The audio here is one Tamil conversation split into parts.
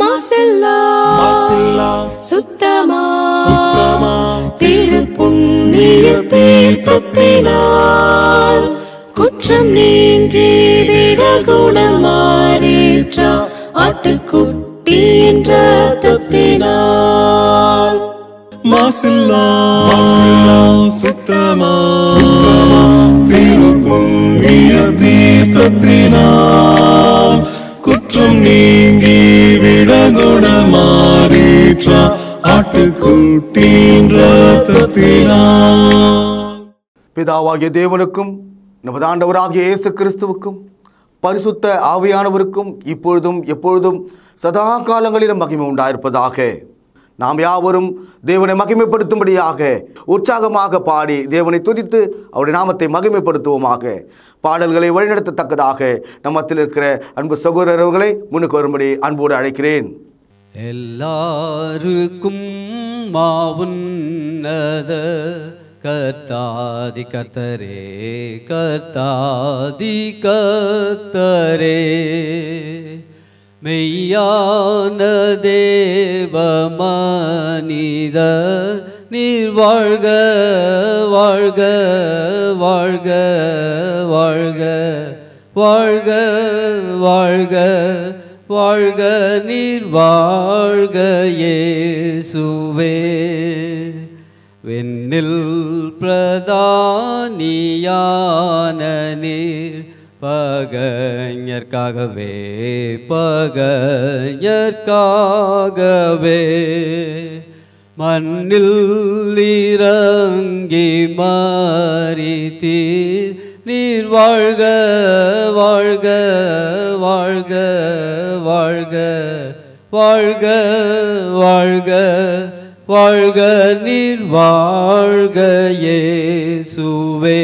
மாசெல்லா மாசெல்லா சுத்தமா சுத்தமா திரு புண்ணிய தீர்த்தத்தினால் குற்றம் நீங்கிட குணம் மாறேற்றா ஆட்டுக்குட்டி என்ற தத்தினால் மாசில்லா மாசில்லா சுத்தமா சுத்தமா தீர்த்தத்தினால் குற்றம் நீங்கி பிதாவாகிய தேவனுக்கும் நமது ஆண்டவராகிய இயேசு கிறிஸ்துவுக்கும் பரிசுத்த ஆவியானவருக்கும் இப்பொழுதும் எப்பொழுதும் சதா காலங்களிலும் மகிமை உண்டாயிருப்பதாக நாம் யாவரும் தேவனை மகிமைப்படுத்தும்படியாக உற்சாகமாக பாடி தேவனை துதித்து அவருடைய நாமத்தை மகிமைப்படுத்துவோமாக பாடல்களை வழிநடத்தத்தக்கதாக நம்மத்தில் இருக்கிற அன்பு சகோதரர்களை முன்னுக்கு வரும்படி அன்போடு அழைக்கிறேன் எல்லாருக்கும் கத்தாதி கத்தரே கத்தாதி கத்தரே மெய்யான தேவமானிதர் நீர் வாழ்க வாழ்க வாழ்க வாழ்க வாழ்க வாழ்க வாழ்க நீர் வாழ்க ஏசுவே வெண்ணில் பிரதானியான நீர் பகல் பகைஞர்க்காகவே பகைஞர்க்காகவே மண்ணில் இறங்கி மாறித்தீர் நீர் வாழ்க வாழ்க வாழ்க வாழ்க வாழ்க வாழ்க வாழ்க நீர் வாழ்க சுவே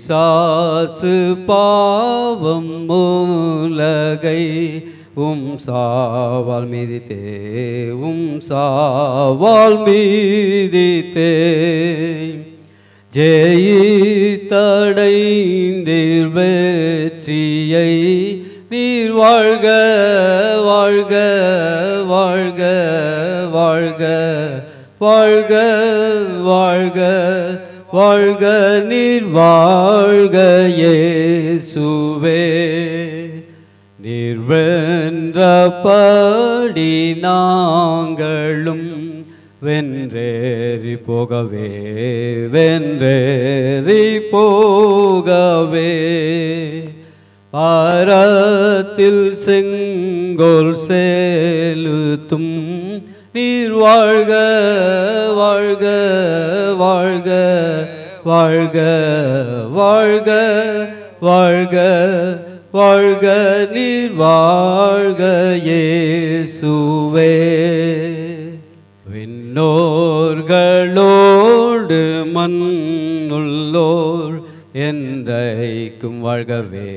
பிசாசு பாவம் மூலகை உம் சாவால் மீதித்தே உம் சாவால் மீதித்தே தடை வெற்றியை நீர் வாழ்க வாழ்க வாழ்க வாழ்க வாழ்க வாழ்க வாழ்க நீர் வாழ்க இயேசுவே நிர்வென்ற படி நாங்களும் வென்றேறி போகவே வென்றேறி போகவே பாரத்தில் செங்கோல் செலுத்தும் நீர் வாழ்க வாழ்க வாழ்க வாழ்க வாழ்க வாழ்க வாழ்க நீர் வாழ்க ஏசுவே விண்ணோர்களோடு மண்ணுள்ளோர் என்றைக்கும் வாழ்கவே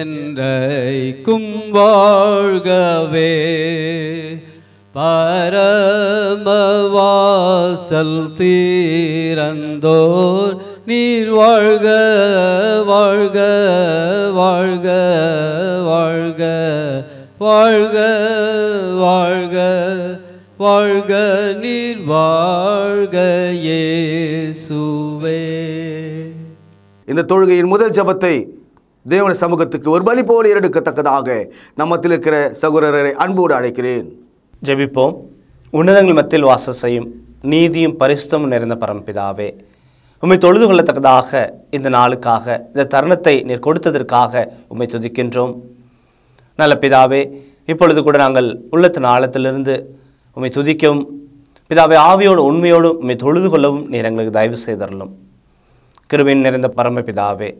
என்றைக்கும் வாழ்கவே பரமவா வாசல் தீரந்தோர் நீர் வாழ்க வாழ்க வாழ்க வாழ்க வாழ்க வாழ்க வாழ்க நீர் வாழ்க ஏசுவே இந்த தொழுகையின் முதல் ஜபத்தை தேவன சமூகத்துக்கு ஒரு பலி போல எடுக்கத்தக்கதாக நம்மத்தில் இருக்கிற சகோதரரை அன்போடு அழைக்கிறேன் ஜபிப்போம் உன்னதங்கள் மத்தியில் வாச செய்யும் நீதியும் பரிசுத்தமும் நிறைந்த பரம்பிதாவே உம்மை தொழுது கொள்ளத்தக்கதாக இந்த நாளுக்காக இந்த தருணத்தை நீர் கொடுத்ததற்காக உம்மை துதிக்கின்றோம் நல்ல பிதாவே இப்பொழுது கூட நாங்கள் உள்ளத்தின் ஆழத்திலிருந்து உம்மை துதிக்கவும் பிதாவை ஆவியோடு உண்மையோடும் உம்மை தொழுது கொள்ளவும் நீர் எங்களுக்கு தயவு செய்தரலும் கிருமின் நிறைந்த பரம பிதாவே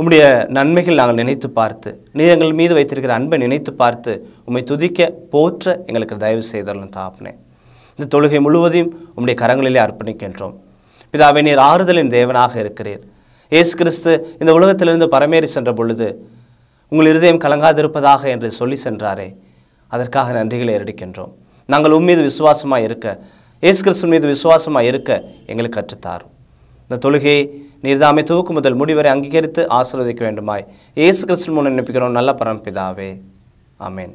உம்முடைய நன்மைகள் நாங்கள் நினைத்து பார்த்து நீர் எங்கள் மீது வைத்திருக்கிற அன்பை நினைத்து பார்த்து உம்மை துதிக்க போற்ற எங்களுக்கு தயவு செய்தரலும் தாப்பினேன் இந்த தொழுகை முழுவதையும் உம்முடைய கரங்களிலே அர்ப்பணிக்கின்றோம் பிதாவை நீர் ஆறுதலின் தேவனாக இருக்கிறீர் ஏசு கிறிஸ்து இந்த உலகத்திலிருந்து பரமேறி சென்ற பொழுது உங்கள் இருதயம் கலங்காதிருப்பதாக என்று சொல்லி சென்றாரே அதற்காக நன்றிகளை ஏறடிக்கின்றோம் நாங்கள் உம்மீது விசுவாசமாக இருக்க இயேசு கிறிஸ்து மீது விசுவாசமாக இருக்க எங்களுக்கு கற்றுத்தாரும் இந்த தொழுகையை நீர்தாமை தூக்கு முதல் முடிவரை அங்கீகரித்து ஆசீர்வதிக்க வேண்டுமாய் இயேசு கிறிஸ்து மூலம் நினைப்பிக்கிறோம் நல்ல பரம்பிதாவே ஆமேன்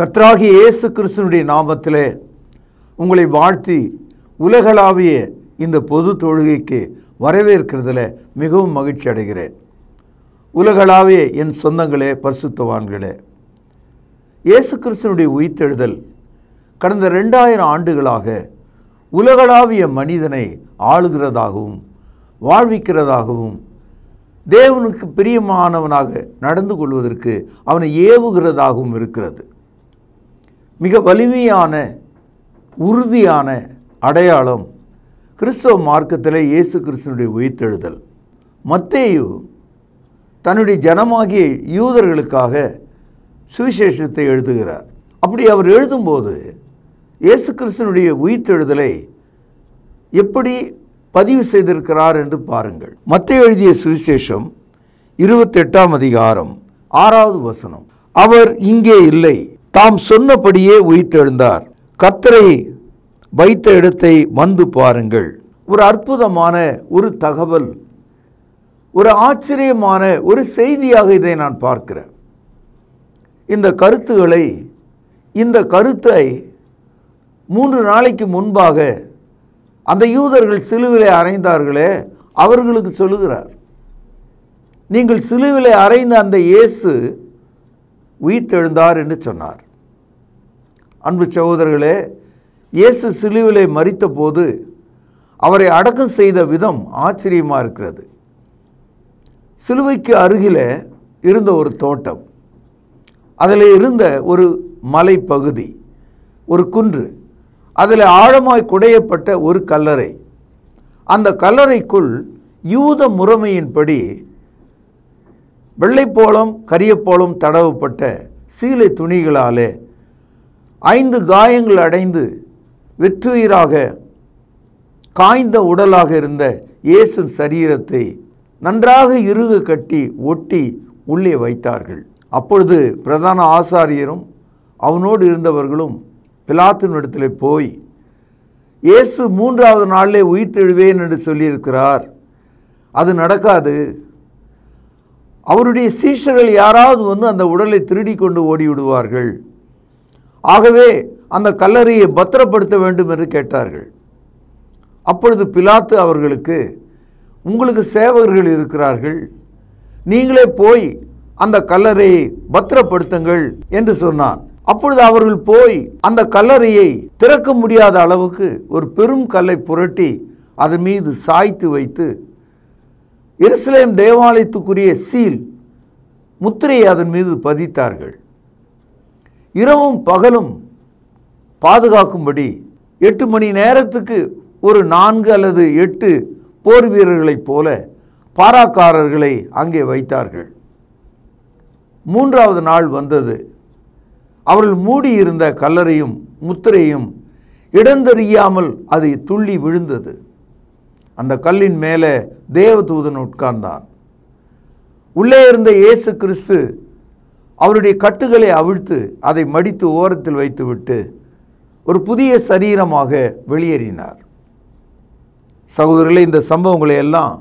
கர்த்தராகி ஏசு கிறிஸ்துனுடைய நாமத்திலே உங்களை வாழ்த்தி உலகளாவிய இந்த பொது தொழுகைக்கு வரவேற்கிறதுல மிகவும் மகிழ்ச்சி அடைகிறேன் உலகளாவிய என் சொந்தங்களே பரிசுத்தவான்களே இயேசு கிறிஸ்தனுடைய உயிர்த்தெழுதல் கடந்த ரெண்டாயிரம் ஆண்டுகளாக உலகளாவிய மனிதனை ஆளுகிறதாகவும் வாழ்விக்கிறதாகவும் தேவனுக்கு பிரியமானவனாக நடந்து கொள்வதற்கு அவனை ஏவுகிறதாகவும் இருக்கிறது மிக வலிமையான உறுதியான அடையாளம் கிறிஸ்தவ மார்க்கத்தில் இயேசு கிறிஸ்தனுடைய உயிர்த்தெழுதல் மத்தேயு தன்னுடைய ஜனமாகிய யூதர்களுக்காக சுவிசேஷத்தை எழுதுகிறார் அப்படி அவர் எழுதும்போது இயேசு கிறிஸ்தனுடைய உயிர்த்தெழுதலை எப்படி பதிவு செய்திருக்கிறார் என்று பாருங்கள் மத்திய எழுதிய சுவிசேஷம் இருபத்தெட்டாம் அதிகாரம் ஆறாவது வசனம் அவர் இங்கே இல்லை தாம் சொன்னபடியே உயிர்த்தெழுந்தார் கத்தரை வைத்த இடத்தை வந்து பாருங்கள் ஒரு அற்புதமான ஒரு தகவல் ஒரு ஆச்சரியமான ஒரு செய்தியாக இதை நான் பார்க்கிறேன் இந்த கருத்துகளை இந்த கருத்தை மூன்று நாளைக்கு முன்பாக அந்த யூதர்கள் சிலுவிலை அறைந்தார்களே அவர்களுக்கு சொல்லுகிறார் நீங்கள் சிலுவிலை அறைந்த அந்த இயேசு உயிர்த்தெழுந்தார் என்று சொன்னார் அன்பு சகோதரர்களே இயேசு சிலுவிலை மறித்த போது அவரை அடக்கம் செய்த விதம் ஆச்சரியமாக இருக்கிறது சிலுவைக்கு அருகில் இருந்த ஒரு தோட்டம் அதில் இருந்த ஒரு மலைப்பகுதி ஒரு குன்று அதில் ஆழமாய் குடையப்பட்ட ஒரு கல்லறை அந்த கல்லறைக்குள் யூத முறைமையின்படி வெள்ளைப்போளம் கரியப்போளம் தடவப்பட்ட சீலை துணிகளாலே ஐந்து காயங்கள் அடைந்து வெற்றுயிராக காய்ந்த உடலாக இருந்த இயேசு சரீரத்தை நன்றாக இருக கட்டி ஒட்டி உள்ளே வைத்தார்கள் அப்பொழுது பிரதான ஆசாரியரும் அவனோடு இருந்தவர்களும் பிலாத்தினிடத்தில் போய் இயேசு மூன்றாவது நாளிலே உயிர்த்தெழுவேன் என்று சொல்லியிருக்கிறார் அது நடக்காது அவருடைய சீஷர்கள் யாராவது வந்து அந்த உடலை திருடி கொண்டு ஓடிவிடுவார்கள் ஆகவே அந்த கல்லறையை பத்திரப்படுத்த வேண்டும் என்று கேட்டார்கள் அப்பொழுது பிலாத்து அவர்களுக்கு உங்களுக்கு சேவகர்கள் இருக்கிறார்கள் நீங்களே போய் அந்த கல்லறையை பத்திரப்படுத்துங்கள் என்று சொன்னான் அப்பொழுது அவர்கள் போய் அந்த கல்லறையை திறக்க முடியாத அளவுக்கு ஒரு பெரும் கல்லை புரட்டி அதன் மீது சாய்த்து வைத்து எருசலேம் தேவாலயத்துக்குரிய சீல் முத்திரையை அதன் மீது பதித்தார்கள் இரவும் பகலும் பாதுகாக்கும்படி எட்டு மணி நேரத்துக்கு ஒரு நான்கு அல்லது எட்டு போர் வீரர்களைப் போல பாராக்காரர்களை அங்கே வைத்தார்கள் மூன்றாவது நாள் வந்தது அவர்கள் மூடியிருந்த கல்லறையும் முத்திரையும் இடந்தறியாமல் அது துள்ளி விழுந்தது அந்த கல்லின் மேலே தேவதூதன் உட்கார்ந்தான் உள்ளே இருந்த இயேசு கிறிஸ்து அவருடைய கட்டுகளை அவிழ்த்து அதை மடித்து ஓரத்தில் வைத்துவிட்டு ஒரு புதிய சரீரமாக வெளியேறினார் சகோதரர்களே இந்த சம்பவங்களை எல்லாம்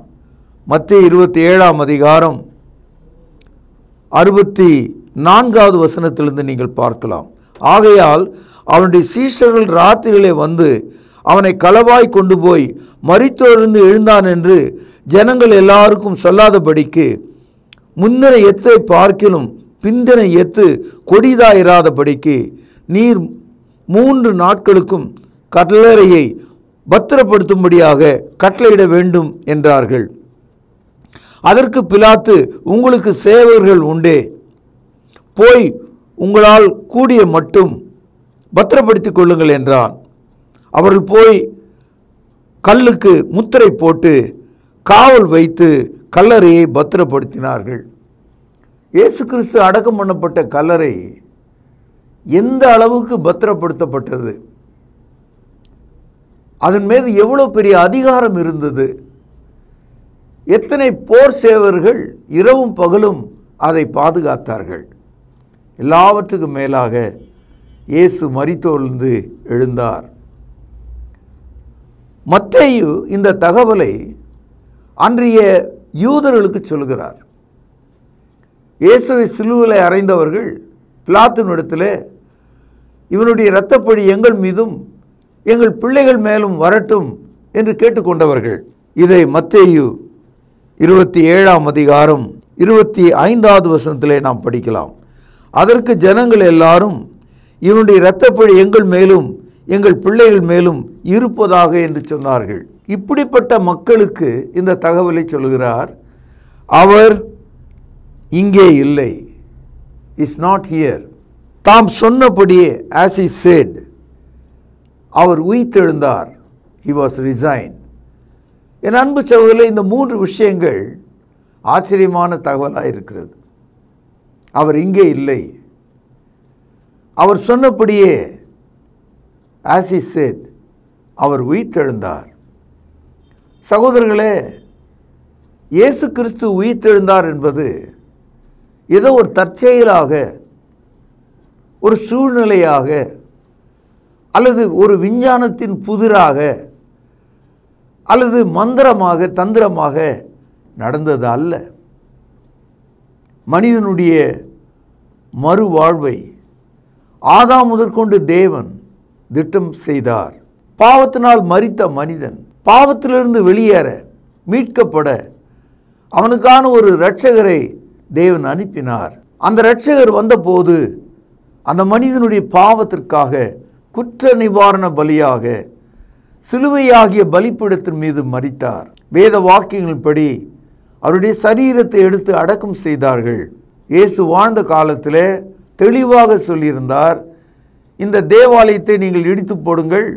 மத்திய இருபத்தி ஏழாம் அதிகாரம் அறுபத்தி நான்காவது வசனத்திலிருந்து நீங்கள் பார்க்கலாம் ஆகையால் அவனுடைய சீஷர்கள் ராத்திரிகளே வந்து அவனை களவாய் கொண்டு போய் மறித்தோர்ந்து எழுந்தான் என்று ஜனங்கள் எல்லாருக்கும் சொல்லாதபடிக்கு முன்னரை எத்தை பார்க்கிலும் பிந்தனை ஏத்து கொடிதாயிராதபடிக்கு நீர் மூன்று நாட்களுக்கும் கடலறையை பத்திரப்படுத்தும்படியாக கட்டளையிட வேண்டும் என்றார்கள் அதற்கு பிலாத்து உங்களுக்கு சேவர்கள் உண்டே போய் உங்களால் கூடிய மட்டும் பத்திரப்படுத்திக் கொள்ளுங்கள் என்றான் அவர்கள் போய் கல்லுக்கு முத்திரை போட்டு காவல் வைத்து கல்லறையை பத்திரப்படுத்தினார்கள் இயேசு கிறிஸ்து அடக்கம் பண்ணப்பட்ட கல்லறை எந்த அளவுக்கு பத்திரப்படுத்தப்பட்டது அதன் மீது எவ்வளோ பெரிய அதிகாரம் இருந்தது எத்தனை போர் சேவர்கள் இரவும் பகலும் அதை பாதுகாத்தார்கள் எல்லாவற்றுக்கும் மேலாக இயேசு மறித்தோழ்ந்து எழுந்தார் மத்தேயு இந்த தகவலை அன்றைய யூதர்களுக்கு சொல்கிறார் இயேசுவை சிலுவலை அறைந்தவர்கள் பிளாத்தினிடத்தில் இவனுடைய இரத்தப்பொழி எங்கள் மீதும் எங்கள் பிள்ளைகள் மேலும் வரட்டும் என்று கேட்டுக்கொண்டவர்கள் இதை மத்தேயு இருபத்தி ஏழாம் அதிகாரம் இருபத்தி ஐந்தாவது வசனத்திலே நாம் படிக்கலாம் அதற்கு ஜனங்கள் எல்லாரும் இவனுடைய இரத்தப்பழி எங்கள் மேலும் எங்கள் பிள்ளைகள் மேலும் இருப்பதாக என்று சொன்னார்கள் இப்படிப்பட்ட மக்களுக்கு இந்த தகவலை சொல்கிறார் அவர் இங்கே இல்லை இஸ் நாட் ஹியர் தாம் சொன்னபடியே ஆஸ் இ சேட் அவர் உயிர்த்தெழுந்தார் ஹி வாஸ் ரிசைன் என் அன்பு சகோதரில் இந்த மூன்று விஷயங்கள் ஆச்சரியமான தகவலாக இருக்கிறது அவர் இங்கே இல்லை அவர் சொன்னபடியே ஆஸ் இ சேட் அவர் உயிர்த்தெழுந்தார் சகோதரர்களே இயேசு கிறிஸ்து உயிர்த்தெழுந்தார் என்பது ஏதோ ஒரு தற்செயலாக ஒரு சூழ்நிலையாக அல்லது ஒரு விஞ்ஞானத்தின் புதிராக அல்லது மந்திரமாக தந்திரமாக நடந்தது அல்ல மனிதனுடைய மறுவாழ்வை ஆதாம் முதற்கொண்டு தேவன் திட்டம் செய்தார் பாவத்தினால் மறித்த மனிதன் பாவத்திலிருந்து வெளியேற மீட்கப்பட அவனுக்கான ஒரு இரட்சகரை தேவன் அனுப்பினார் அந்த இரட்சகர் வந்தபோது அந்த மனிதனுடைய பாவத்திற்காக குற்ற நிவாரண பலியாக சிலுவையாகிய பலிப்பிடத்தின் மீது மறித்தார் வேத வாக்கியங்களின்படி அவருடைய சரீரத்தை எடுத்து அடக்கம் செய்தார்கள் இயேசு வாழ்ந்த காலத்தில் தெளிவாக சொல்லியிருந்தார் இந்த தேவாலயத்தை நீங்கள் இடித்து போடுங்கள்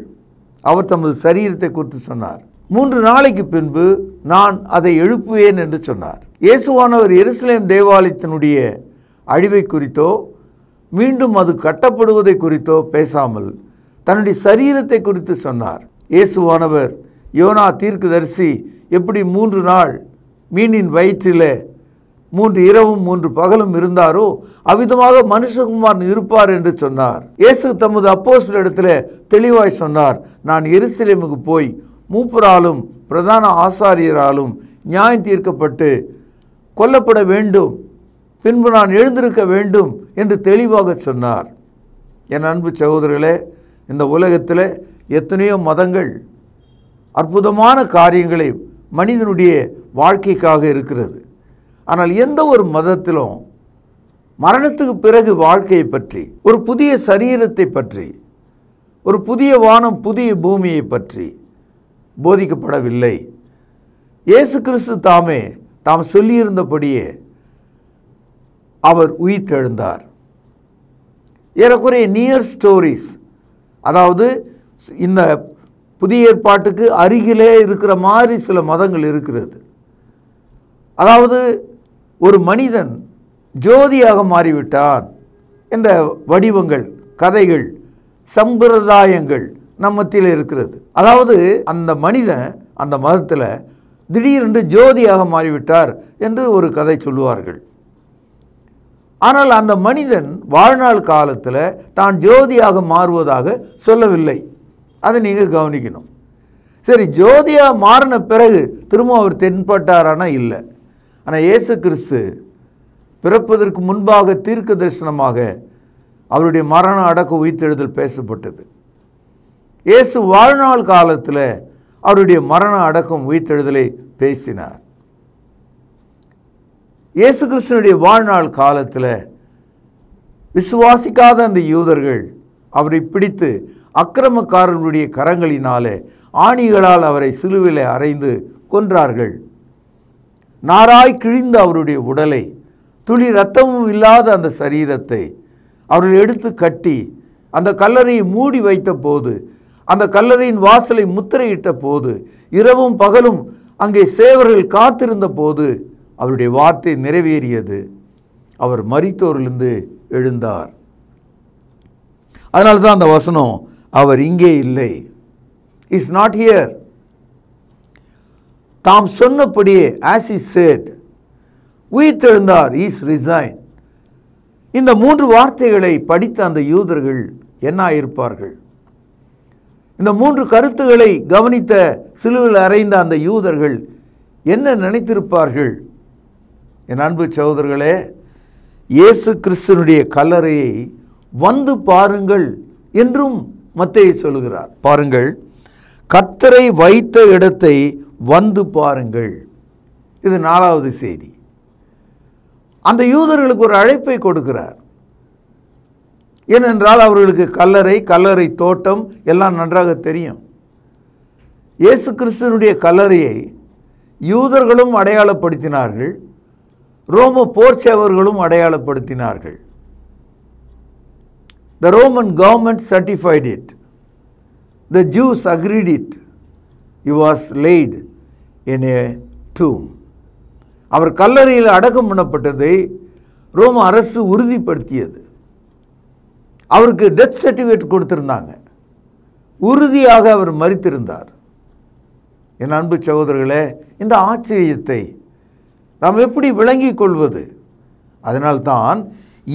அவர் தமது சரீரத்தை குறித்து சொன்னார் மூன்று நாளைக்கு பின்பு நான் அதை எழுப்புவேன் என்று சொன்னார் இயேசுவானவர் எருசலேம் தேவாலயத்தினுடைய அழிவை குறித்தோ மீண்டும் அது கட்டப்படுவதை குறித்தோ பேசாமல் தன்னுடைய சரீரத்தை குறித்து சொன்னார் இயேசுவானவர் யோனா தீர்க்கு தரிசி எப்படி மூன்று நாள் மீனின் வயிற்றில் மூன்று இரவும் மூன்று பகலும் இருந்தாரோ அவ்விதமாக மனுஷகுமாரன் இருப்பார் என்று சொன்னார் இயேசு தமது அப்போஸ் இடத்துல தெளிவாய் சொன்னார் நான் எருசலேமுக்கு போய் மூப்பராலும் பிரதான ஆசாரியராலும் நியாயம் தீர்க்கப்பட்டு கொல்லப்பட வேண்டும் பின்பு நான் எழுந்திருக்க வேண்டும் என்று தெளிவாக சொன்னார் என் அன்பு சகோதரர்களே இந்த உலகத்தில் எத்தனையோ மதங்கள் அற்புதமான காரியங்களை மனிதனுடைய வாழ்க்கைக்காக இருக்கிறது ஆனால் எந்த ஒரு மதத்திலும் மரணத்துக்கு பிறகு வாழ்க்கையை பற்றி ஒரு புதிய சரீரத்தை பற்றி ஒரு புதிய வானம் புதிய பூமியை பற்றி போதிக்கப்படவில்லை இயேசு கிறிஸ்து தாமே தாம் சொல்லியிருந்தபடியே அவர் உயிர்த்தெழுந்தார் ஏறக்குறைய நியர் ஸ்டோரிஸ் அதாவது இந்த புதிய ஏற்பாட்டுக்கு அருகிலே இருக்கிற மாதிரி சில மதங்கள் இருக்கிறது அதாவது ஒரு மனிதன் ஜோதியாக மாறிவிட்டான் என்ற வடிவங்கள் கதைகள் சம்பிரதாயங்கள் நம்மத்தில் இருக்கிறது அதாவது அந்த மனிதன் அந்த மதத்தில் திடீரென்று ஜோதியாக மாறிவிட்டார் என்று ஒரு கதை சொல்லுவார்கள் ஆனால் அந்த மனிதன் வாழ்நாள் காலத்தில் தான் ஜோதியாக மாறுவதாக சொல்லவில்லை அதை நீங்கள் கவனிக்கணும் சரி ஜோதியாக மாறின பிறகு திரும்ப அவர் தென்பட்டாரானா இல்லை ஆனால் இயேசு கிறிஸ்து பிறப்பதற்கு முன்பாக தீர்க்க தரிசனமாக அவருடைய மரண அடக்க உயிர்த்தெழுதல் பேசப்பட்டது இயேசு வாழ்நாள் காலத்தில் அவருடைய மரண அடக்கம் உயிர்த்தெழுதலை பேசினார் இயேசு கிருஷ்ணனுடைய வாழ்நாள் காலத்தில் விசுவாசிக்காத அந்த யூதர்கள் அவரை பிடித்து அக்கிரமக்காரர்களுடைய கரங்களினாலே ஆணிகளால் அவரை சிலுவில அறைந்து கொன்றார்கள் நாராய் கிழிந்த அவருடைய உடலை துளி ரத்தமும் இல்லாத அந்த சரீரத்தை அவர்கள் எடுத்து கட்டி அந்த கல்லறையை மூடி வைத்த போது அந்த கல்லறையின் வாசலை முத்திரையிட்ட போது இரவும் பகலும் அங்கே சேவர்கள் காத்திருந்த போது அவருடைய வார்த்தை நிறைவேறியது அவர் மறித்தோரிலிருந்து எழுந்தார் அதனால தான் அந்த வசனம் அவர் இங்கே இல்லை இஸ் நாட் ஹியர் தாம் சொன்னபடியே ஆஸ் இஸ் சேட் உயிர்த்தெழுந்தார் இஸ் ரிசைன் இந்த மூன்று வார்த்தைகளை படித்த அந்த யூதர்கள் என்ன இருப்பார்கள் இந்த மூன்று கருத்துகளை கவனித்த சிலுவில் அறைந்த அந்த யூதர்கள் என்ன நினைத்திருப்பார்கள் என் அன்பு சகோதரர்களே இயேசு கிறிஸ்தனுடைய கல்லறையை வந்து பாருங்கள் என்றும் மத்தையை சொல்கிறார் பாருங்கள் கத்தரை வைத்த இடத்தை வந்து பாருங்கள் இது நாலாவது செய்தி அந்த யூதர்களுக்கு ஒரு அழைப்பை கொடுக்கிறார் ஏனென்றால் அவர்களுக்கு கல்லறை கல்லறை தோட்டம் எல்லாம் நன்றாக தெரியும் இயேசு கிறிஸ்தனுடைய கல்லறையை யூதர்களும் அடையாளப்படுத்தினார்கள் ரோம போர்ச்சேவர்களும் அடையாளப்படுத்தினார்கள் the Roman government certified it the Jews agreed it he was laid in a tomb அவர் கல்லறையில் அடக்கம் பண்ணப்பட்டதை ரோம அரசு உறுதிப்படுத்தியது அவருக்கு டெத் சர்டிஃபிகேட் கொடுத்துருந்தாங்க உறுதியாக அவர் மறித்திருந்தார் என் அன்பு சகோதரர்களே இந்த ஆச்சரியத்தை நாம் எப்படி விளங்கி கொள்வது அதனால்தான்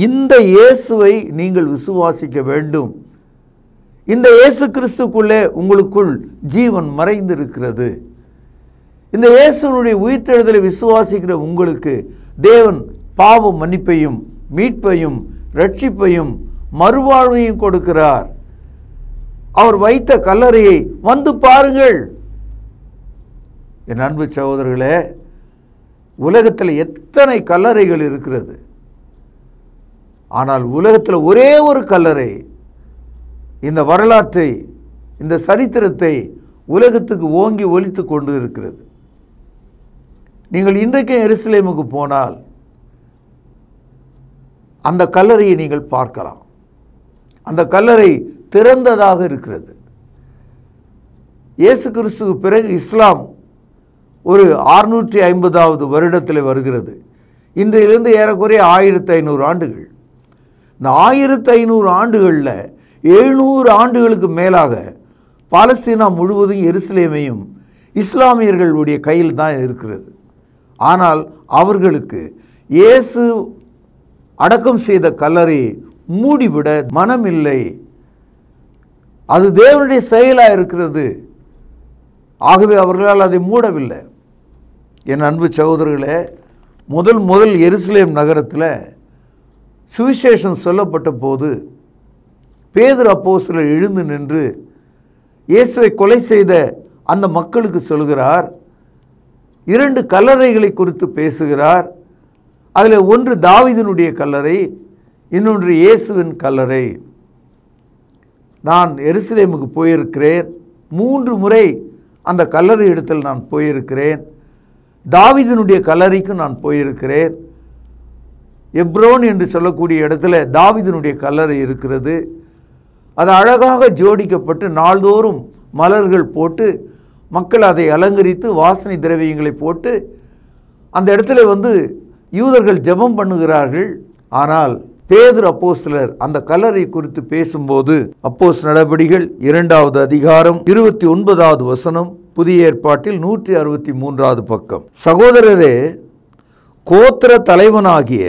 இந்த இயேசுவை நீங்கள் விசுவாசிக்க வேண்டும் இந்த இயேசு கிறிஸ்துக்குள்ளே உங்களுக்குள் ஜீவன் மறைந்திருக்கிறது இந்த இயேசுனுடைய உயிர்த்தெழுதலை விசுவாசிக்கிற உங்களுக்கு தேவன் பாவ மன்னிப்பையும் மீட்பையும் ரட்சிப்பையும் மறுவாழ்வையும் கொடுக்கிறார் அவர் வைத்த கல்லறையை வந்து பாருங்கள் என் அன்பு சகோதரர்களே உலகத்தில் எத்தனை கல்லறைகள் இருக்கிறது ஆனால் உலகத்தில் ஒரே ஒரு கல்லறை இந்த வரலாற்றை இந்த சரித்திரத்தை உலகத்துக்கு ஓங்கி ஒலித்து கொண்டு இருக்கிறது நீங்கள் இன்றைக்கும் எருசலேமுக்கு போனால் அந்த கல்லறையை நீங்கள் பார்க்கலாம் அந்த கல்லறை திறந்ததாக இருக்கிறது இயேசு கிறிஸ்துக்கு பிறகு இஸ்லாம் ஒரு ஆறுநூற்றி ஐம்பதாவது வருடத்தில் வருகிறது இன்றையிலிருந்து ஏறக்குறைய ஆயிரத்து ஐநூறு ஆண்டுகள் இந்த ஆயிரத்து ஐநூறு ஆண்டுகளில் எழுநூறு ஆண்டுகளுக்கு மேலாக பாலஸ்தீனா முழுவதும் எருசலேமையும் இஸ்லாமியர்களுடைய கையில் தான் இருக்கிறது ஆனால் அவர்களுக்கு இயேசு அடக்கம் செய்த கல்லறை மூடிவிட மனமில்லை அது தேவனுடைய செயலாக இருக்கிறது ஆகவே அவர்களால் அதை மூடவில்லை என் அன்பு சகோதரர்களே முதல் முதல் எருசலேம் நகரத்தில் சுவிசேஷம் சொல்லப்பட்ட போது பேதர் அப்போ சிலர் எழுந்து நின்று இயேசுவை கொலை செய்த அந்த மக்களுக்கு சொல்கிறார் இரண்டு கல்லறைகளை குறித்து பேசுகிறார் அதில் ஒன்று தாவிதனுடைய கல்லறை இன்னொன்று இயேசுவின் கல்லறை நான் எருசலேமுக்கு போயிருக்கிறேன் மூன்று முறை அந்த கல்லறை இடத்தில் நான் போயிருக்கிறேன் தாவிதனுடைய கல்லறைக்கும் நான் போயிருக்கிறேன் எப்ரோன் என்று சொல்லக்கூடிய இடத்துல தாவிதனுடைய கல்லறை இருக்கிறது அது அழகாக ஜோடிக்கப்பட்டு நாள்தோறும் மலர்கள் போட்டு மக்கள் அதை அலங்கரித்து வாசனை திரவியங்களை போட்டு அந்த இடத்துல வந்து யூதர்கள் ஜபம் பண்ணுகிறார்கள் ஆனால் பேதர் அப்போஸ்லர் அந்த கல்லறை குறித்து பேசும்போது அப்போஸ் நடபடிகள் இரண்டாவது அதிகாரம் இருபத்தி ஒன்பதாவது வசனம் புதிய ஏற்பாட்டில் நூற்றி அறுபத்தி மூன்றாவது பக்கம் சகோதரரே கோத்திர தலைவனாகிய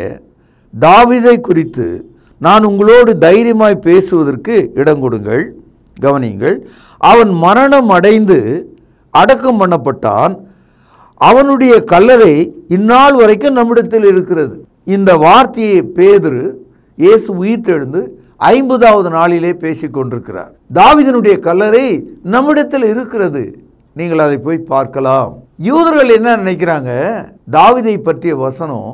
தாவிதை குறித்து நான் உங்களோடு தைரியமாய் பேசுவதற்கு இடம் கொடுங்கள் கவனியுங்கள் அவன் மரணம் அடைந்து அடக்கம் பண்ணப்பட்டான் அவனுடைய கல்லறை இந்நாள் வரைக்கும் நம்மிடத்தில் இருக்கிறது இந்த வார்த்தையை பேதுரு இயேசு உயிர்த்தெழுந்து ஐம்பதாவது நாளிலே பேசிக்கொண்டிருக்கிறார் தாவிதனுடைய கல்லறை நம்மிடத்தில் இருக்கிறது நீங்கள் அதை போய் பார்க்கலாம் யூதர்கள் என்ன நினைக்கிறாங்க தாவிதை பற்றிய வசனம்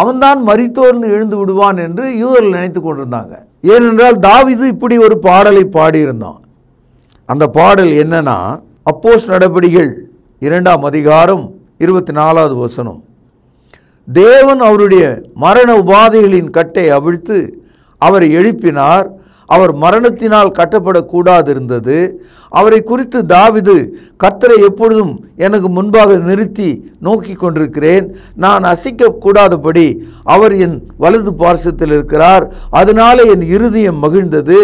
அவன்தான் மறித்தோர்ந்து எழுந்து விடுவான் என்று யூதர்கள் நினைத்து கொண்டிருந்தாங்க ஏனென்றால் தாவிது இப்படி ஒரு பாடலை பாடியிருந்தான் அந்த பாடல் என்னன்னா அப்போஸ் நடபடிகள் இரண்டாம் அதிகாரம் இருபத்தி நாலாவது வசனம் தேவன் அவருடைய மரண உபாதைகளின் கட்டை அவிழ்த்து அவரை எழுப்பினார் அவர் மரணத்தினால் கட்டப்படக்கூடாது இருந்தது அவரை குறித்து தாவிது கத்தரை எப்பொழுதும் எனக்கு முன்பாக நிறுத்தி நோக்கி கொண்டிருக்கிறேன் நான் அசைக்கக்கூடாதபடி அவர் என் வலது பார்சத்தில் இருக்கிறார் அதனால என் இருதயம் மகிழ்ந்தது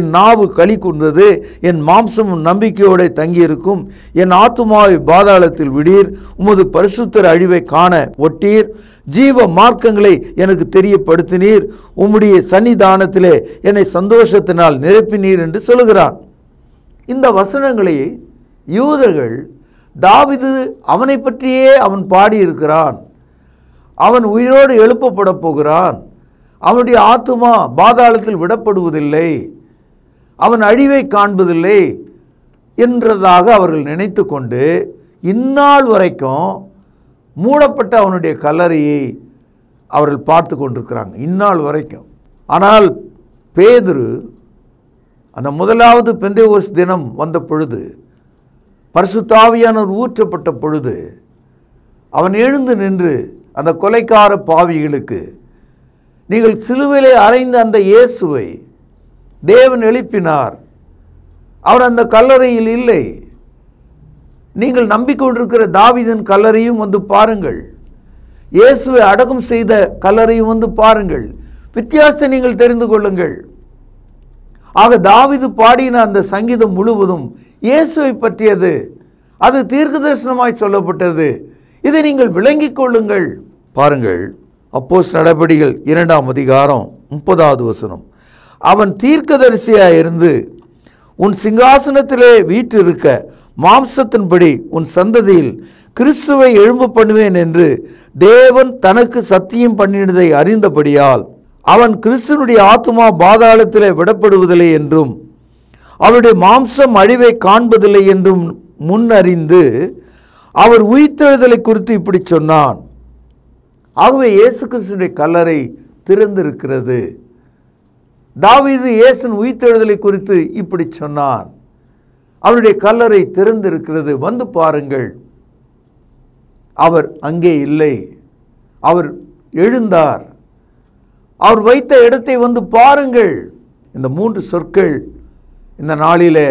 என் நாவு களி கூர்ந்தது என் மாம்சமும் நம்பிக்கையோடு தங்கியிருக்கும் என் ஆத்துமாவை பாதாளத்தில் விடீர் உமது பரிசுத்தர் அழிவை காண ஒட்டீர் ஜீவ மார்க்கங்களை எனக்கு தெரியப்படுத்தினீர் உம்முடைய சன்னிதானத்திலே என்னை சந்தோஷத்தினால் நிரப்பினீர் என்று சொல்லுகிறான் இந்த வசனங்களை யூதர்கள் தாவிது அவனை பற்றியே அவன் பாடியிருக்கிறான் அவன் உயிரோடு எழுப்பப்பட போகிறான் அவனுடைய ஆத்துமா பாதாளத்தில் விடப்படுவதில்லை அவன் அழிவை காண்பதில்லை என்றதாக அவர்கள் நினைத்து கொண்டு இந்நாள் வரைக்கும் மூடப்பட்ட அவனுடைய கல்லறையை அவர்கள் பார்த்து கொண்டிருக்கிறாங்க இந்நாள் வரைக்கும் ஆனால் பேதுரு அந்த முதலாவது பெந்தேகோஸ் தினம் வந்த பொழுது பரிசுத்தாவியானவர் ஊற்றப்பட்ட பொழுது அவன் எழுந்து நின்று அந்த கொலைக்கார பாவிகளுக்கு நீங்கள் சிலுவிலே அறைந்த அந்த இயேசுவை தேவன் எழுப்பினார் அவர் அந்த கல்லறையில் இல்லை நீங்கள் நம்பிக்கொண்டிருக்கிற தாவிதன் கல்லறையும் வந்து பாருங்கள் இயேசுவை அடக்கம் செய்த கல்லறையும் வந்து பாருங்கள் வித்தியாசத்தை நீங்கள் தெரிந்து கொள்ளுங்கள் ஆக தாவிது பாடின அந்த சங்கீதம் முழுவதும் இயேசுவை பற்றியது அது தீர்க்க தரிசனமாய் சொல்லப்பட்டது இதை நீங்கள் விளங்கிக் கொள்ளுங்கள் பாருங்கள் அப்போஸ் நடவடிக்கைகள் இரண்டாம் அதிகாரம் முப்பதாவது வசனம் அவன் தீர்க்கதரிசியாக இருந்து உன் சிங்காசனத்திலே வீற்றிருக்க மாம்சத்தின்படி உன் சந்ததியில் கிறிஸ்துவை எழும்பு பண்ணுவேன் என்று தேவன் தனக்கு சத்தியம் பண்ணினதை அறிந்தபடியால் அவன் கிறிஸ்துவனுடைய ஆத்மா பாதாளத்தில் விடப்படுவதில்லை என்றும் அவருடைய மாம்சம் அழிவை காண்பதில்லை என்றும் முன்னறிந்து அவர் உயிர்த்தெழுதலை குறித்து இப்படி சொன்னான் ஆகவே இயேசு கிறிஸ்துடைய கல்லறை திறந்திருக்கிறது தாவிது இயேசன் உயிர்த்தெழுதலை குறித்து இப்படி சொன்னான் அவருடைய கல்லறை திறந்திருக்கிறது வந்து பாருங்கள் அவர் அங்கே இல்லை அவர் எழுந்தார் அவர் வைத்த இடத்தை வந்து பாருங்கள் இந்த மூன்று சொற்கள் இந்த நாளில்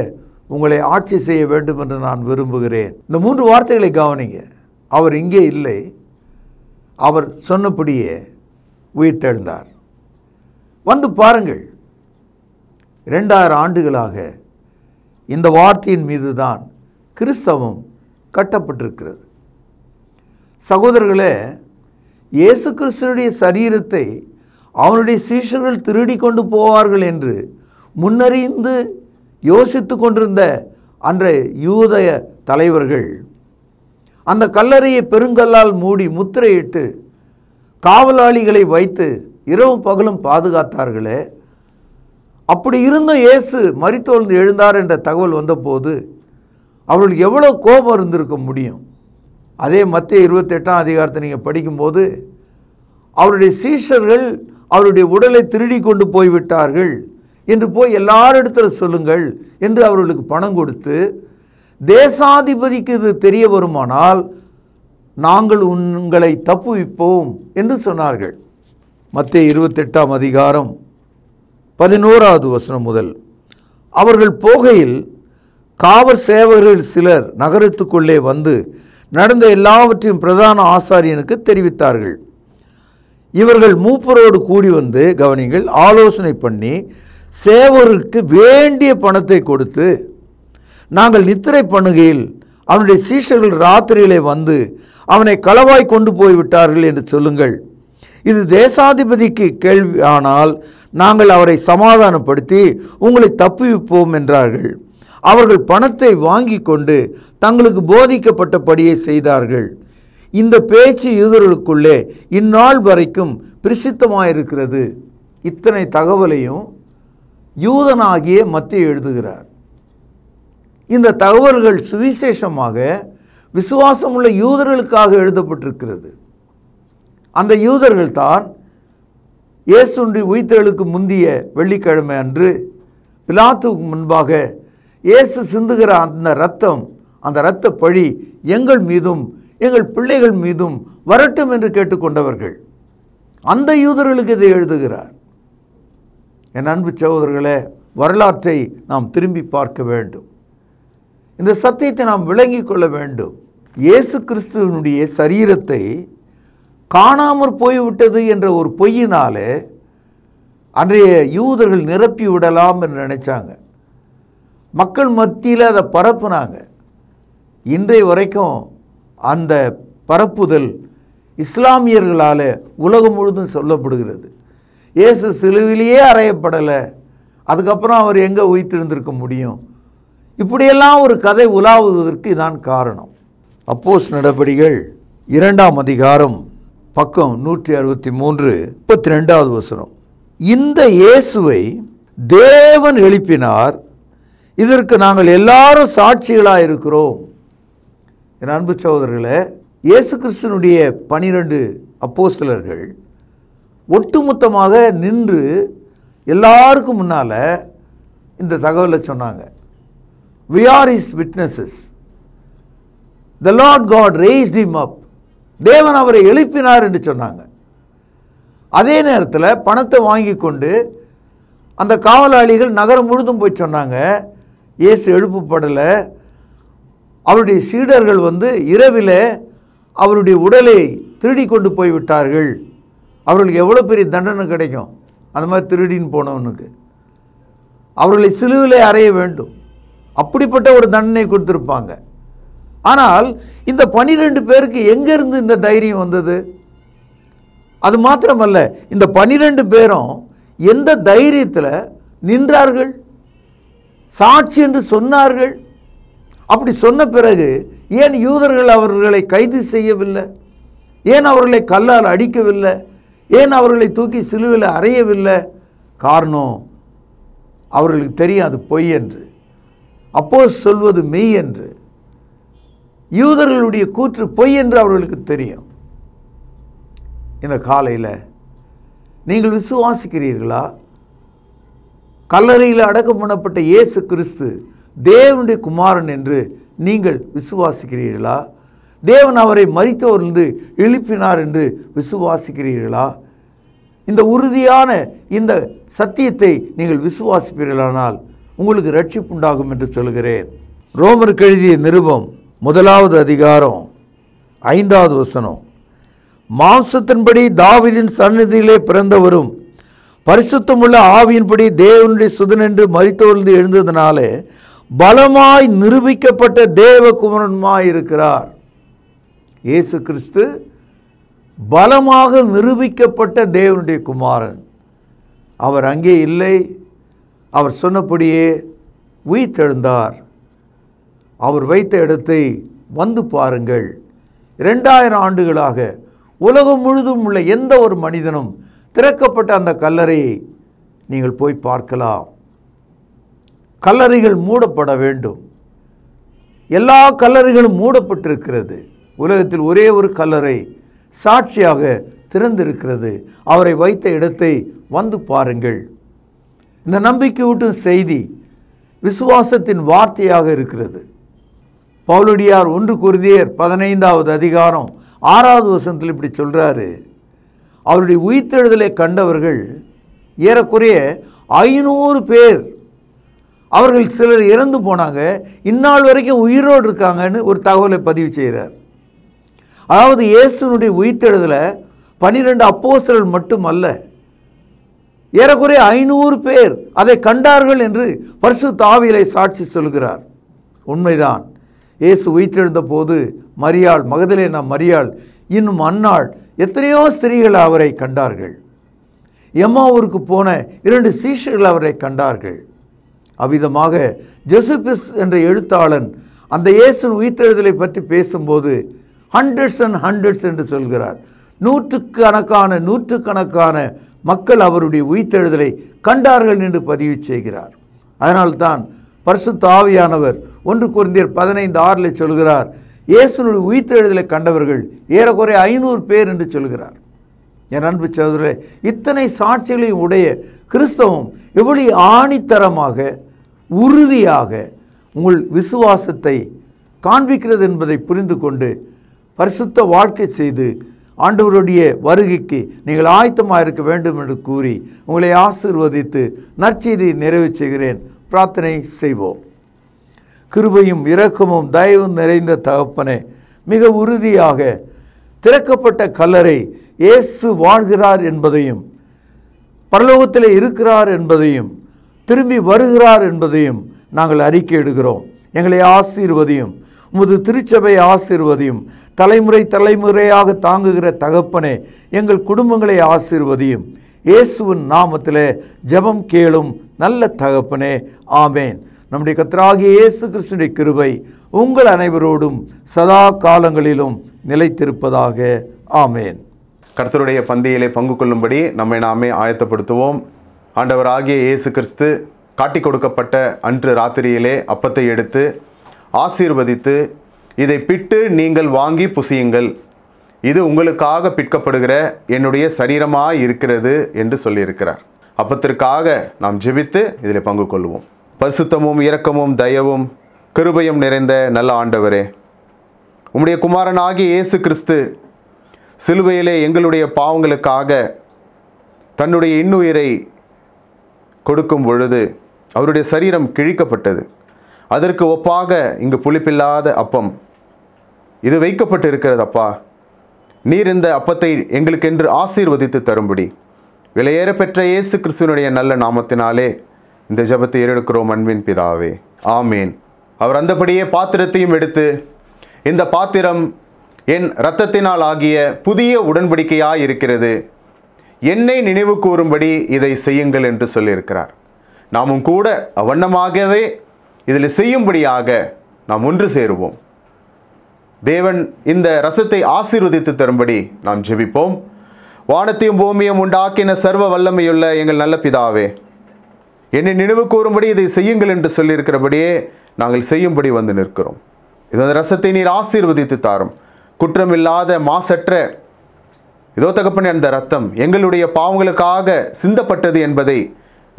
உங்களை ஆட்சி செய்ய வேண்டும் என்று நான் விரும்புகிறேன் இந்த மூன்று வார்த்தைகளை கவனிங்க அவர் இங்கே இல்லை அவர் சொன்னபடியே உயிர்த்தெழுந்தார் வந்து பாருங்கள் ரெண்டாயிரம் ஆண்டுகளாக இந்த வார்த்தையின் மீது தான் கிறிஸ்தவம் கட்டப்பட்டிருக்கிறது சகோதரர்களே இயேசு கிறிஸ்தனுடைய சரீரத்தை அவனுடைய சீஷர்கள் திருடி கொண்டு போவார்கள் என்று முன்னறிந்து யோசித்து கொண்டிருந்த அன்றைய யூதய தலைவர்கள் அந்த கல்லறையை பெருங்கல்லால் மூடி முத்திரையிட்டு காவலாளிகளை வைத்து இரவும் பகலும் பாதுகாத்தார்களே அப்படி இருந்தும் இயேசு மறித்தோழ்ந்து எழுந்தார் என்ற தகவல் வந்தபோது அவர்களுக்கு எவ்வளோ கோபம் இருந்திருக்க முடியும் அதே மத்திய இருபத்தெட்டாம் அதிகாரத்தை நீங்கள் படிக்கும்போது அவருடைய சீஷர்கள் அவருடைய உடலை திருடி கொண்டு போய்விட்டார்கள் என்று போய் எல்லாரிடத்தில் சொல்லுங்கள் என்று அவர்களுக்கு பணம் கொடுத்து தேசாதிபதிக்கு இது தெரிய வருமானால் நாங்கள் உங்களை தப்புவிப்போம் என்று சொன்னார்கள் மத்திய இருபத்தெட்டாம் அதிகாரம் பதினோராவது வசனம் முதல் அவர்கள் போகையில் காவல் சேவகர்கள் சிலர் நகரத்துக்குள்ளே வந்து நடந்த எல்லாவற்றையும் பிரதான ஆசாரியனுக்கு தெரிவித்தார்கள் இவர்கள் மூப்பரோடு கூடி வந்து கவனிங்கள் ஆலோசனை பண்ணி சேவருக்கு வேண்டிய பணத்தை கொடுத்து நாங்கள் நித்திரை பண்ணுகையில் அவனுடைய சீஷர்கள் ராத்திரியிலே வந்து அவனை களவாய் கொண்டு போய்விட்டார்கள் என்று சொல்லுங்கள் இது தேசாதிபதிக்கு கேள்வி ஆனால் நாங்கள் அவரை சமாதானப்படுத்தி உங்களை தப்புவிப்போம் என்றார்கள் அவர்கள் பணத்தை வாங்கி கொண்டு தங்களுக்கு போதிக்கப்பட்டபடியே செய்தார்கள் இந்த பேச்சு யூதர்களுக்குள்ளே இந்நாள் வரைக்கும் பிரசித்தமாயிருக்கிறது இத்தனை தகவலையும் யூதனாகியே மத்திய எழுதுகிறார் இந்த தகவல்கள் சுவிசேஷமாக விசுவாசமுள்ள யூதர்களுக்காக எழுதப்பட்டிருக்கிறது அந்த யூதர்கள் தான் இயேசுன்றி உயிர்த்தெழுக்கு முந்திய வெள்ளிக்கிழமை அன்று பிலாத்துக்கு முன்பாக இயேசு சிந்துகிற அந்த ரத்தம் அந்த இரத்த பழி எங்கள் மீதும் எங்கள் பிள்ளைகள் மீதும் வரட்டும் என்று கேட்டுக்கொண்டவர்கள் அந்த யூதர்களுக்கு இதை எழுதுகிறார் என் அன்பு சகோதரர்களே வரலாற்றை நாம் திரும்பி பார்க்க வேண்டும் இந்த சத்தியத்தை நாம் விளங்கிக் கொள்ள வேண்டும் இயேசு கிறிஸ்துவனுடைய சரீரத்தை காணாமற் போய்விட்டது என்ற ஒரு பொய்யினாலே அன்றைய யூதர்கள் நிரப்பி விடலாம் என்று நினச்சாங்க மக்கள் மத்தியில் அதை பரப்புனாங்க இன்றைய வரைக்கும் அந்த பரப்புதல் இஸ்லாமியர்களால் உலகம் முழுதும் சொல்லப்படுகிறது இயேசு சிலுவிலேயே அறையப்படலை அதுக்கப்புறம் அவர் எங்கே உயிர்த்திருந்திருக்க முடியும் இப்படியெல்லாம் ஒரு கதை உலாவுவதற்கு இதான் காரணம் அப்போஸ் நடவடிக்கைகள் இரண்டாம் அதிகாரம் பக்கம் நூற்றி அறுபத்தி மூன்று முப்பத்தி ரெண்டாவது வசனம் இந்த இயேசுவை தேவன் எழுப்பினார் இதற்கு நாங்கள் எல்லாரும் சாட்சிகளாக இருக்கிறோம் என் அன்பு சகோதரர்களே இயேசு கிறிஸ்தனுடைய பனிரெண்டு அப்போஸ்தலர்கள் ஒட்டுமொத்தமாக நின்று எல்லாருக்கும் முன்னால் இந்த தகவலை சொன்னாங்க we are his witnesses the Lord God raised him up தேவன் அவரை எழுப்பினார் என்று சொன்னாங்க அதே நேரத்தில் பணத்தை வாங்கி கொண்டு அந்த காவலாளிகள் நகரம் முழுதும் போய் சொன்னாங்க இயேசு எழுப்பப்படலை அவருடைய சீடர்கள் வந்து இரவில் அவருடைய உடலை திருடி கொண்டு போய்விட்டார்கள் அவர்களுக்கு எவ்வளோ பெரிய தண்டனை கிடைக்கும் அந்த மாதிரி திருடின்னு போனவனுக்கு அவர்களை சிலுவிலே அறைய வேண்டும் அப்படிப்பட்ட ஒரு தண்டனை கொடுத்துருப்பாங்க ஆனால் இந்த பனிரெண்டு பேருக்கு எங்கேருந்து இந்த தைரியம் வந்தது அது மாத்திரமல்ல இந்த பனிரெண்டு பேரும் எந்த தைரியத்தில் நின்றார்கள் சாட்சி என்று சொன்னார்கள் அப்படி சொன்ன பிறகு ஏன் யூதர்கள் அவர்களை கைது செய்யவில்லை ஏன் அவர்களை கல்லால் அடிக்கவில்லை ஏன் அவர்களை தூக்கி சிலுவில் அறையவில்லை காரணம் அவர்களுக்கு தெரியும் அது பொய் என்று அப்போது சொல்வது மெய் என்று யூதர்களுடைய கூற்று பொய் என்று அவர்களுக்கு தெரியும் இந்த காலையில் நீங்கள் விசுவாசிக்கிறீர்களா கல்லறையில் அடக்கம் பண்ணப்பட்ட இயேசு கிறிஸ்து தேவனுடைய குமாரன் என்று நீங்கள் விசுவாசிக்கிறீர்களா தேவன் அவரை மறித்தோர்ந்து எழுப்பினார் என்று விசுவாசிக்கிறீர்களா இந்த உறுதியான இந்த சத்தியத்தை நீங்கள் விசுவாசிப்பீர்களானால் உங்களுக்கு ரட்சிப்புண்டாகும் என்று சொல்கிறேன் ரோமர் கழுதிய நிருபம் முதலாவது அதிகாரம் ஐந்தாவது வசனம் மாம்சத்தின்படி தாவிதின் சந்நிதியிலே பிறந்தவரும் பரிசுத்தமுள்ள ஆவியின்படி தேவனுடைய சுதன் என்று மறித்தோர்ந்து எழுந்ததுனாலே பலமாய் நிரூபிக்கப்பட்ட தேவகுமரனுமாய் இருக்கிறார் இயேசு கிறிஸ்து பலமாக நிரூபிக்கப்பட்ட தேவனுடைய குமாரன் அவர் அங்கே இல்லை அவர் சொன்னபடியே உயிர்த்தெழுந்தார் அவர் வைத்த இடத்தை வந்து பாருங்கள் இரண்டாயிரம் ஆண்டுகளாக உலகம் முழுதும் உள்ள எந்த ஒரு மனிதனும் திறக்கப்பட்ட அந்த கல்லறையை நீங்கள் போய் பார்க்கலாம் கல்லறைகள் மூடப்பட வேண்டும் எல்லா கல்லறைகளும் மூடப்பட்டிருக்கிறது உலகத்தில் ஒரே ஒரு கல்லறை சாட்சியாக திறந்திருக்கிறது அவரை வைத்த இடத்தை வந்து பாருங்கள் இந்த நம்பிக்கையூட்டும் செய்தி விசுவாசத்தின் வார்த்தையாக இருக்கிறது பவுலடியார் ஒன்று குருதியர் பதினைந்தாவது அதிகாரம் ஆறாவது வசனத்தில் இப்படி சொல்கிறாரு அவருடைய உயிர்த்தெழுதலை கண்டவர்கள் ஏறக்குறைய ஐநூறு பேர் அவர்கள் சிலர் இறந்து போனாங்க இந்நாள் வரைக்கும் உயிரோடு இருக்காங்கன்னு ஒரு தகவலை பதிவு செய்கிறார் அதாவது இயேசுனுடைய உயிர்த்தெழுதலை பனிரெண்டு அப்போசலர் மட்டுமல்ல ஏறக்குறைய ஐநூறு பேர் அதை கண்டார்கள் என்று பரிசு தாவியலை சாட்சி சொல்கிறார் உண்மைதான் இயேசு உயிர்த்தெழுந்த போது மரியாள் மகதலேனா மரியாள் இன்னும் அன்னாள் எத்தனையோ ஸ்திரீகள் அவரை கண்டார்கள் எம்மாவூருக்கு போன இரண்டு சீஷர்கள் அவரை கண்டார்கள் அவ்விதமாக ஜெசுபிஸ் என்ற எழுத்தாளன் அந்த இயேசு உயிர்த்தெழுதலை பற்றி பேசும்போது ஹண்ட்ரட்ஸ் அண்ட் ஹண்ட்ரட்ஸ் என்று சொல்கிறார் நூற்று நூற்றுக்கணக்கான மக்கள் அவருடைய உயிர்த்தெழுதலை கண்டார்கள் என்று பதிவு செய்கிறார் அதனால்தான் பரிசு தாவியானவர் ஒன்று குறிந்தியர் பதினைந்து ஆறில் சொல்கிறார் இயேசுனுடைய உயிர்த்தெழுதலை கண்டவர்கள் ஏறக்குறைய ஐநூறு பேர் என்று சொல்கிறார் என் அன்பு சகோதரர்களே இத்தனை சாட்சிகளையும் உடைய கிறிஸ்தவம் எவ்வளவு ஆணித்தரமாக உறுதியாக உங்கள் விசுவாசத்தை காண்பிக்கிறது என்பதை புரிந்து கொண்டு பரிசுத்த வாழ்க்கை செய்து ஆண்டவருடைய வருகைக்கு நீங்கள் ஆயத்தமாக இருக்க வேண்டும் என்று கூறி உங்களை ஆசிர்வதித்து நற்செய்தியை நிறைவு செய்கிறேன் பிரார்த்தனை செய்வோம் கிருபையும் இரக்கமும் தயவும் நிறைந்த தகப்பனே மிக உறுதியாக திறக்கப்பட்ட கல்லறை இயேசு வாழ்கிறார் என்பதையும் பரலோகத்தில் இருக்கிறார் என்பதையும் திரும்பி வருகிறார் என்பதையும் நாங்கள் அறிக்கையிடுகிறோம் எங்களை ஆசீர்வதியும் உமது திருச்சபை ஆசீர்வதியும் தலைமுறை தலைமுறையாக தாங்குகிற தகப்பனே எங்கள் குடும்பங்களை ஆசீர்வதியும் இயேசுவின் நாமத்தில் ஜெபம் கேளும் நல்ல தகப்பனே ஆமேன் நம்முடைய கத்தராகிய இயேசு கிருஷ்ணனுடைய கிருபை உங்கள் அனைவரோடும் சதா காலங்களிலும் நிலைத்திருப்பதாக ஆமேன் கர்த்தருடைய பந்தியிலே பங்கு கொள்ளும்படி நம்மை நாமே ஆயத்தப்படுத்துவோம் ஆண்டவர் ஆகிய இயேசு கிறிஸ்து காட்டி கொடுக்கப்பட்ட அன்று ராத்திரியிலே அப்பத்தை எடுத்து ஆசீர்வதித்து இதை பிட்டு நீங்கள் வாங்கி புசியுங்கள் இது உங்களுக்காக பிற்கப்படுகிற என்னுடைய சரீரமாக இருக்கிறது என்று சொல்லியிருக்கிறார் அப்பத்திற்காக நாம் ஜெபித்து இதில் பங்கு கொள்வோம் பரிசுத்தமும் இரக்கமும் தயவும் கிருபையும் நிறைந்த நல்ல ஆண்டவரே உம்முடைய குமாரனாகிய இயேசு கிறிஸ்து சிலுவையிலே எங்களுடைய பாவங்களுக்காக தன்னுடைய இன்னுயிரை கொடுக்கும் பொழுது அவருடைய சரீரம் கிழிக்கப்பட்டது அதற்கு ஒப்பாக இங்கு புளிப்பில்லாத அப்பம் இது வைக்கப்பட்டு இருக்கிறது அப்பா நீர் இந்த அப்பத்தை எங்களுக்கென்று ஆசீர்வதித்து தரும்படி விலையேற பெற்ற இயேசு கிறிஸ்துவனுடைய நல்ல நாமத்தினாலே இந்த ஜபத்தை ஏறெடுக்கிறோம் அன்பின் பிதாவே ஆமேன் அவர் அந்தபடியே பாத்திரத்தையும் எடுத்து இந்த பாத்திரம் என் இரத்தத்தினால் ஆகிய புதிய உடன்படிக்கையாக இருக்கிறது என்னை நினைவு கூறும்படி இதை செய்யுங்கள் என்று சொல்லியிருக்கிறார் நாமும் கூட அவண்ணமாகவே இதில் செய்யும்படியாக நாம் ஒன்று சேருவோம் தேவன் இந்த ரசத்தை ஆசீர்வதித்து தரும்படி நாம் ஜெபிப்போம் வானத்தையும் பூமியும் உண்டாக்கின சர்வ வல்லமையுள்ள எங்கள் நல்ல பிதாவே என்னை நினைவு கூறும்படி இதை செய்யுங்கள் என்று சொல்லியிருக்கிறபடியே நாங்கள் செய்யும்படி வந்து நிற்கிறோம் இது அந்த ரசத்தை நீர் ஆசீர்வதித்து தாரும் குற்றமில்லாத மாசற்ற இதோ தகப்பன் அந்த ரத்தம் எங்களுடைய பாவங்களுக்காக சிந்தப்பட்டது என்பதை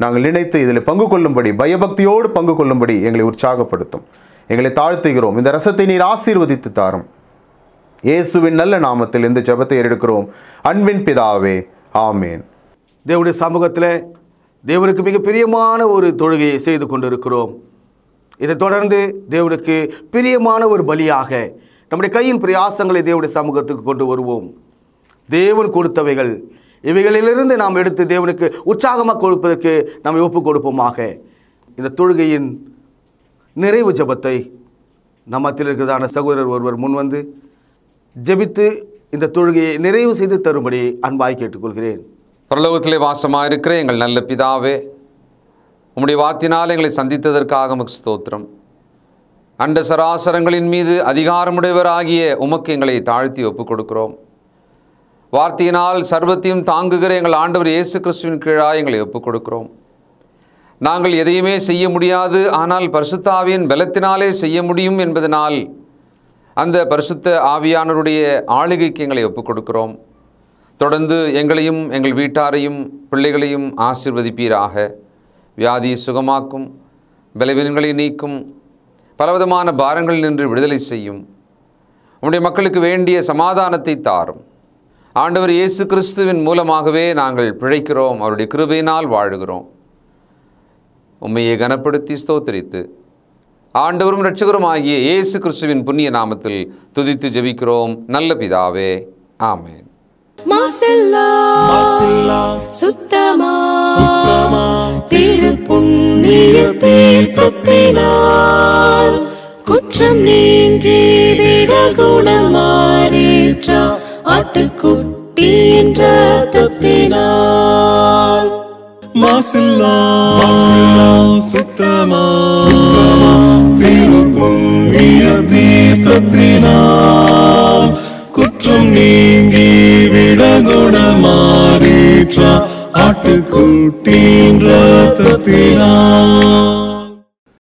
நாங்கள் நினைத்து இதில் பங்கு கொள்ளும்படி பயபக்தியோடு பங்கு கொள்ளும்படி எங்களை உற்சாகப்படுத்தும் எங்களை தாழ்த்துகிறோம் இந்த ரசத்தை நீர் ஆசீர்வதித்து தாரும் இயேசுவின் நல்ல நாமத்தில் இந்த ஜபத்தை எடுக்கிறோம் அன்பின் பிதாவே ஆமேன் தேவனுடைய சமூகத்தில் தேவனுக்கு மிக பிரியமான ஒரு தொழுகையை செய்து கொண்டிருக்கிறோம் இதை தொடர்ந்து தேவனுக்கு பிரியமான ஒரு பலியாக நம்முடைய கையின் பிரயாசங்களை தேவனுடைய சமூகத்துக்கு கொண்டு வருவோம் தேவன் கொடுத்தவைகள் இவைகளிலிருந்து நாம் எடுத்து தேவனுக்கு உற்சாகமாக கொடுப்பதற்கு நம்மை ஒப்புக் கொடுப்போமாக இந்த தொழுகையின் நிறைவு ஜபத்தை நம்மத்தில் இருக்கிறதான சகோதரர் ஒருவர் முன் வந்து ஜெபித்து இந்த தொழுகையை நிறைவு செய்து தரும்படி அன்பாய் கேட்டுக்கொள்கிறேன் பிரலோகத்திலே வாசமாக இருக்கிற எங்கள் நல்ல பிதாவே உம்முடைய வாத்தினால் எங்களை சந்தித்ததற்காக முக் ஸ்தோத்திரம் அண்ட சராசரங்களின் மீது அதிகாரமுடையவராகிய உமக்கு எங்களை தாழ்த்தி ஒப்புக் கொடுக்கிறோம் வார்த்தையினால் சர்வத்தையும் தாங்குகிற எங்கள் ஆண்டவர் இயேசு கிறிஸ்துவின் கீழாக எங்களை ஒப்புக் கொடுக்கிறோம் நாங்கள் எதையுமே செய்ய முடியாது ஆனால் பரிசுத்தாவியின் பலத்தினாலே செய்ய முடியும் என்பதனால் அந்த பரிசுத்த ஆவியானருடைய ஆளுகைக்கு எங்களை ஒப்புக் கொடுக்கிறோம் தொடர்ந்து எங்களையும் எங்கள் வீட்டாரையும் பிள்ளைகளையும் ஆசிர்வதிப்பீராக வியாதி சுகமாக்கும் பலவீனங்களை நீக்கும் பலவிதமான பாரங்களில் நின்று விடுதலை செய்யும் உங்களுடைய மக்களுக்கு வேண்டிய சமாதானத்தை தாரும் ஆண்டவர் இயேசு கிறிஸ்துவின் மூலமாகவே நாங்கள் பிழைக்கிறோம் அவருடைய கிருபையினால் வாழுகிறோம் உம்மையே கனப்படுத்தி ஸ்தோத்தரித்து ஆண்டவரும் ரட்சகரும் ஆகிய இயேசு கிறிஸ்துவின் புண்ணிய நாமத்தில் துதித்து ஜெபிக்கிறோம் நல்ல பிதாவே ஆமேன் புண்ணிய குற்றம் நீங்கி ஆட்டுக்குட்டி என்ற தத்தினால் மாசில்லா சுத்தமா தீபபுண்ணிய தீர்த்தத்தினால் குற்றம் நீங்கி விடகுண மாறீற்றா ஆட்டுக்குட்டின் ரத்தத்தினால்